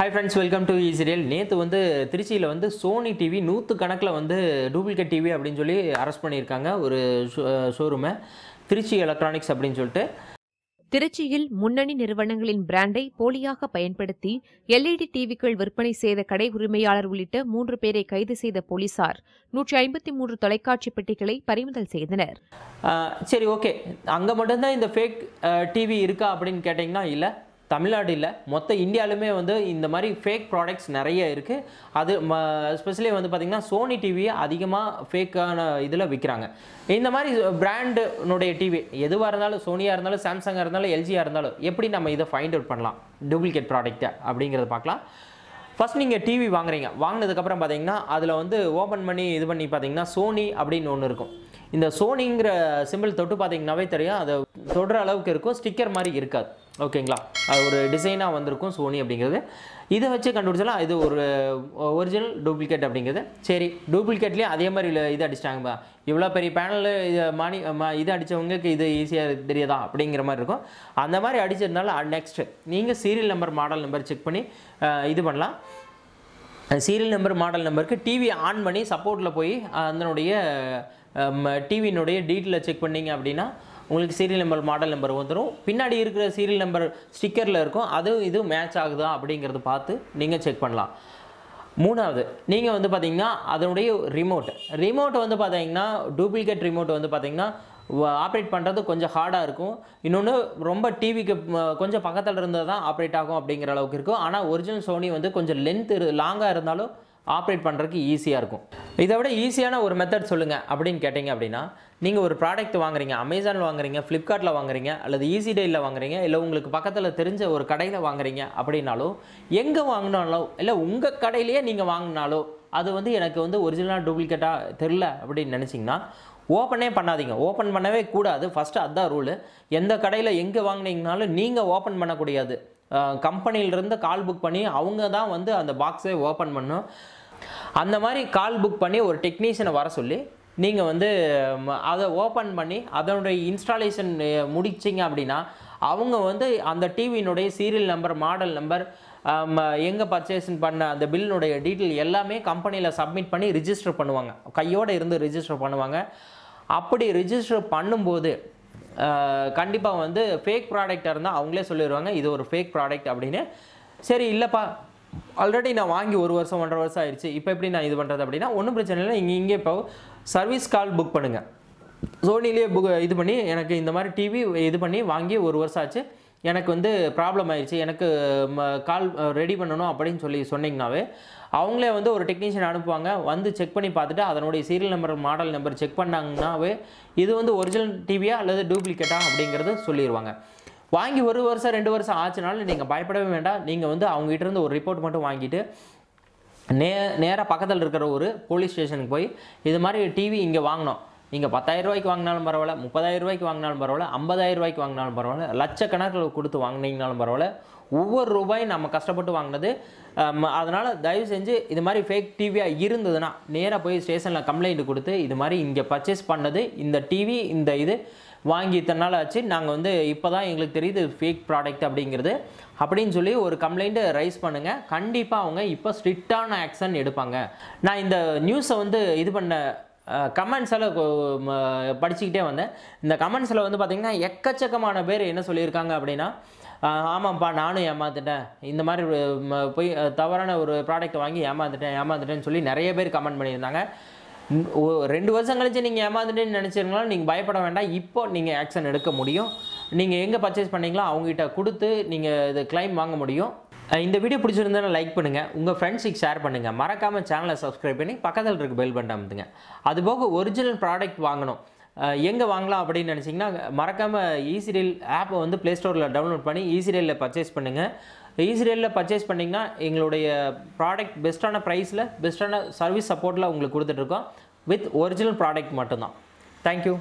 hi friends welcome to Israel நேற்று வந்து திருச்சியில் வந்து சோனி டிவி நூற்று கணக்கில் வந்து டூப்ளிகேட் டிவி அப்படின்னு சொல்லி அரெஸ்ட் பண்ணியிருக்காங்க ஒரு ஷோரூமை திருச்சி எலக்ட்ரானிக்ஸ் அப்படின்னு சொல்லிட்டு திருச்சியில் முன்னணி நிறுவனங்களின் பிராண்டை போலியாக பயன்படுத்தி எல்இடி டிவிக்கள் விற்பனை செய்த கடை உரிமையாளர் உள்ளிட்ட மூன்று பேரை கைது செய்த போலீசார் நூற்றி ஐம்பத்தி மூன்று தொலைக்காட்சி பெட்டிகளை பறிமுதல் செய்தனர் சரி ஓகே அங்கே மட்டும்தான் இந்த ஃபேக் டிவி இருக்கா அப்படின்னு கேட்டிங்கன்னா இல்லை தமிழ்நாடு இல்லை மொத்த இந்தியாவிலுமே வந்து இந்த மாதிரி ஃபேக் ப்ராடக்ட்ஸ் நிறைய இருக்குது அது ஸ்பெஷலி வந்து பார்த்திங்கன்னா சோனி டிவியை அதிகமாக ஃபேக்கான இதில் விற்கிறாங்க இந்த மாதிரி பிராண்டுனுடைய டிவி எதுவாக இருந்தாலும் சோனியாக இருந்தாலும் சாம்சங்காக இருந்தாலும் எல்ஜியாக இருந்தாலும் எப்படி நம்ம இதை ஃபைண்ட் அவுட் பண்ணலாம் டூப்ளிகேட் ப்ராடக்ட்டை அப்படிங்கிறத பார்க்கலாம் ஃபஸ்ட் நீங்கள் டிவி வாங்குறீங்க வாங்கினதுக்கப்புறம் பார்த்தீங்கன்னா அதில் வந்து ஓப்பன் பண்ணி இது பண்ணி பார்த்தீங்கன்னா சோனி அப்படின்னு ஒன்று இருக்கும் இந்த சோனிங்கிற சிம்பிள் தொட்டு பார்த்தீங்கன்னாவே தெரியும் அதை தொடுற அளவுக்கு இருக்கும் ஸ்டிக்கர் மாதிரி இருக்காது ஓகேங்களா அது ஒரு டிசைனாக வந்திருக்கும் சோனி அப்படிங்கிறது இதை வச்சு கண்டுபிடிச்சலாம் இது ஒரு ஒரிஜினல் டூப்ளிகேட் அப்படிங்கிறது சரி டூப்ளிகேட்லேயும் அதே மாதிரி இது அடிச்சிட்டாங்கப்பா இவ்வளோ பெரிய பேனலில் இது மானி இது அடித்தவங்களுக்கு இது ஈஸியாக தெரியாதா அப்படிங்கிற மாதிரி இருக்கும் அந்த மாதிரி அடிச்சிருந்தாலும் நெக்ஸ்ட்டு நீங்கள் serial number model number check பண்ணி இது பண்ணலாம் சீரியல் நம்பர் மாடல் நம்பருக்கு டிவி ஆன் பண்ணி சப்போர்ட்டில் போய் அதனுடைய டிவியினுடைய டீட்டெயிலை செக் பண்ணிங்க அப்படின்னா உங்களுக்கு சீரியல் நம்பர் மாடல் நம்பர் வந்துடும் பின்னாடி இருக்கிற சீரியல் நம்பர் ஸ்டிக்கரில் இருக்கும் அதுவும் இதுவும் மேட்ச் ஆகுதா அப்படிங்கிறது பார்த்து நீங்கள் செக் பண்ணலாம் மூணாவது நீங்கள் வந்து பார்த்தீங்கன்னா அதனுடைய ரிமோட் ரிமோட் வந்து பார்த்தீங்கன்னா டூப்ளிகேட் ரிமோட் வந்து பார்த்தீங்கன்னா ஆப்ரேட் பண்ணுறது கொஞ்சம் ஹார்டாக இருக்கும் இன்னொன்று ரொம்ப டிவிக்கு கொஞ்சம் பக்கத்தில் இருந்தால் தான் ஆப்ரேட் ஆகும் அப்படிங்கிற அளவுக்கு இருக்கும் ஆனால் ஒரிஜினல் சோனி வந்து கொஞ்சம் லென்த் லாங்காக இருந்தாலும் ஆப்ரேட் பண்ணுறதுக்கு ஈஸியாக இருக்கும் இதை விட ஈஸியான ஒரு மெத்தட் சொல்லுங்கள் அப்படின்னு கேட்டிங்க அப்படின்னா நீங்கள் ஒரு ப்ராடக்ட் வாங்குறீங்க அமேசானில் வாங்குறீங்க ஃப்ளிப்கார்ட்டில் வாங்குறீங்க அல்லது ஈஸி டெயிலில் வாங்குறீங்க இல்லை உங்களுக்கு பக்கத்தில் தெரிஞ்ச ஒரு கடையில் வாங்குறீங்க அப்படின்னாலும் எங்கே வாங்கினாலோ இல்லை உங்கள் கடையிலேயே நீங்கள் வாங்கினாலோ அது வந்து எனக்கு வந்து ஒரிஜினலாக டூப்ளிகேட்டாக தெரில அப்படின்னு நினச்சிங்கன்னா ஓப்பனே பண்ணாதீங்க ஓப்பன் பண்ணவே கூடாது ஃபஸ்ட்டு அதுதான் ரூலு எந்த கடையில் எங்கே வாங்கினீங்கனாலும் நீங்கள் ஓப்பன் பண்ணக்கூடாது கம்பெனியிலிருந்து கால் புக் பண்ணி அவங்க தான் வந்து அந்த பாக்ஸே ஓப்பன் பண்ணும் அந்த மாதிரி கால் புக் பண்ணி ஒரு டெக்னீஷியனை வர சொல்லி நீங்கள் வந்து அதை ஓப்பன் பண்ணி அதனுடைய இன்ஸ்டாலேஷன் முடிச்சிங்க அப்படின்னா அவங்க வந்து அந்த டிவியினுடைய சீரியல் நம்பர் மாடல் நம்பர் எங்கே பர்ச்சேஸ் பண்ண அந்த பில்லுனுடைய டீட்டெயில் எல்லாமே கம்பெனியில் சப்மிட் பண்ணி ரிஜிஸ்டர் பண்ணுவாங்க கையோடு இருந்து ரிஜிஸ்டர் பண்ணுவாங்க அப்படி ரிஜிஸ்டர் பண்ணும்போது கண்டிப்பாக வந்து ஃபேக் ப்ராடக்டாக இருந்தால் அவங்களே சொல்லிடுவாங்க இது ஒரு ஃபேக் ப்ராடக்ட் அப்படின்னு சரி இல்லைப்பா ஆல்ரெடி நான் வாங்கி ஒரு வருஷம் ஒன்றரை வருஷம் ஆயிடுச்சு இப்போ எப்படி நான் இது பண்ணுறது அப்படின்னா ஒன்றும் பிரச்சனை இல்லை இங்கே இங்கே இப்போ சர்வீஸ் கால் புக் பண்ணுங்கள் சோனிலேயே புக் இது பண்ணி எனக்கு இந்த மாதிரி டிவி இது பண்ணி வாங்கி ஒரு வருஷம் ஆச்சு எனக்கு வந்து ப்ராப்ளம் ஆயிடுச்சு எனக்கு கால் ரெடி பண்ணணும் அப்படின்னு சொல்லி சொன்னிங்கனாவே அவங்களே வந்து ஒரு டெக்னீஷியன் அனுப்புவாங்க வந்து செக் பண்ணி பார்த்துட்டு அதனுடைய serial number model number check பண்ணாங்கன்னாவே இது வந்து ஒரிஜினல் டிவியா அல்லது டூப்ளிகேட்டா அப்படிங்கிறது சொல்லிடுவாங்க வாங்கி ஒரு வருஷம் ரெண்டு வருஷம் ஆச்சுனாலும் நீங்கள் பயப்படவே வேண்டாம் நீங்கள் வந்து அவங்ககிட்ட இருந்து ஒரு ரிப்போர்ட் மட்டும் வாங்கிட்டு நே நேராக பக்கத்தில் இருக்கிற ஒரு போலீஸ் ஸ்டேஷனுக்கு போய் இது மாதிரி டிவி இங்கே வாங்கினோம் நீங்கள் பத்தாயிரம் ரூபாய்க்கு வாங்கினாலும் பரவாயில்ல முப்பதாயிரம் ரூபாய்க்கு வாங்கினாலும் பரவாயில்ல ஐம்பதாயிரம் ரூபாய்க்கு வாங்கினாலும் பரவாயில்ல லட்சக்கணக்கில் கொடுத்து வாங்கினீங்கனாலும் பரவாயில்ல ஒவ்வொரு ரூபாயும் நம்ம கஷ்டப்பட்டு வாங்கினது அதனால் தயவு செஞ்சு இது மாதிரி ஃபேக் டிவியாக இருந்ததுன்னா நேராக போய் ஸ்டேஷனில் கம்ப்ளைண்ட் கொடுத்து இது மாதிரி இங்கே பர்ச்சேஸ் பண்ணது இந்த டிவி இந்த இது வாங்கி இத்தனை நாள் ஆச்சு நாங்கள் வந்து இப்போ தான் எங்களுக்கு தெரியுது ஃபேக் ப்ராடக்ட் அப்படிங்கிறது அப்படின்னு சொல்லி ஒரு கம்ப்ளைண்ட்டு ரைஸ் பண்ணுங்கள் கண்டிப்பாக அவங்க இப்போ ஸ்ட்ரிக்டான ஆக்ஷன் எடுப்பாங்க நான் இந்த நியூஸை வந்து இது பண்ண கமெண்ட்ஸில் படிச்சுக்கிட்டே வந்தேன் இந்த கமெண்ட்ஸில் வந்து பார்த்திங்கன்னா எக்கச்சக்கமான பேர் என்ன சொல்லியிருக்காங்க அப்படின்னா ஆமாம்ப்பா நானும் ஏமாந்துட்டேன் இந்த மாதிரி போய் தவறான ஒரு ப்ராடக்ட் வாங்கி ஏமாந்துட்டேன் ஏமாந்துட்டேன்னு சொல்லி நிறைய பேர் கமெண்ட் பண்ணியிருந்தாங்க ரெண்டு வருஷம் கழிச்சு நீங்கள் ஏமாந்துட்டேன்னு நினச்சிருங்களா நீங்கள் பயப்பட வேண்டாம் இப்போ நீங்கள் ஆக்ஷன் எடுக்க முடியும் நீங்கள் எங்கே பர்ச்சேஸ் பண்ணீங்களோ அவங்ககிட்ட கொடுத்து நீங்கள் இது கிளைம் வாங்க முடியும் இந்த வீடியோ பிடிச்சிருந்தா லைக் பண்ணுங்கள் உங்கள் ஃப்ரெண்ட்ஸுக்கு ஷேர் பண்ணுங்கள் மறக்காமல் சேனலை சப்ஸ்கிரைப் பண்ணி பக்கத்தில் இருக்க பெல் பட்டன் அது அதுபோக ஒரிஜினல் ப்ராடக்ட் வாங்கணும் எங்கே வாங்கலாம் அப்படின்னு நினச்சிங்கன்னா மறக்காமல் ஈசிரியல் ஆப்பை வந்து ப்ளே ஸ்டோரில் டவுன்லோட் பண்ணி ஈசிரியலில் பர்ச்சேஸ் பண்ணுங்கள் ஈசிரியலில் பர்ச்சேஸ் பண்ணிங்கன்னா எங்களுடைய ப்ராடக்ட் பெஸ்ட்டான ப்ரைஸில் பெஸ்ட்டான சர்வீஸ் சப்போர்ட்டில் உங்களுக்கு கொடுத்துட்ருக்கோம் வித் ஒரிஜினல் ப்ராடக்ட் மட்டும்தான் தேங்க்யூ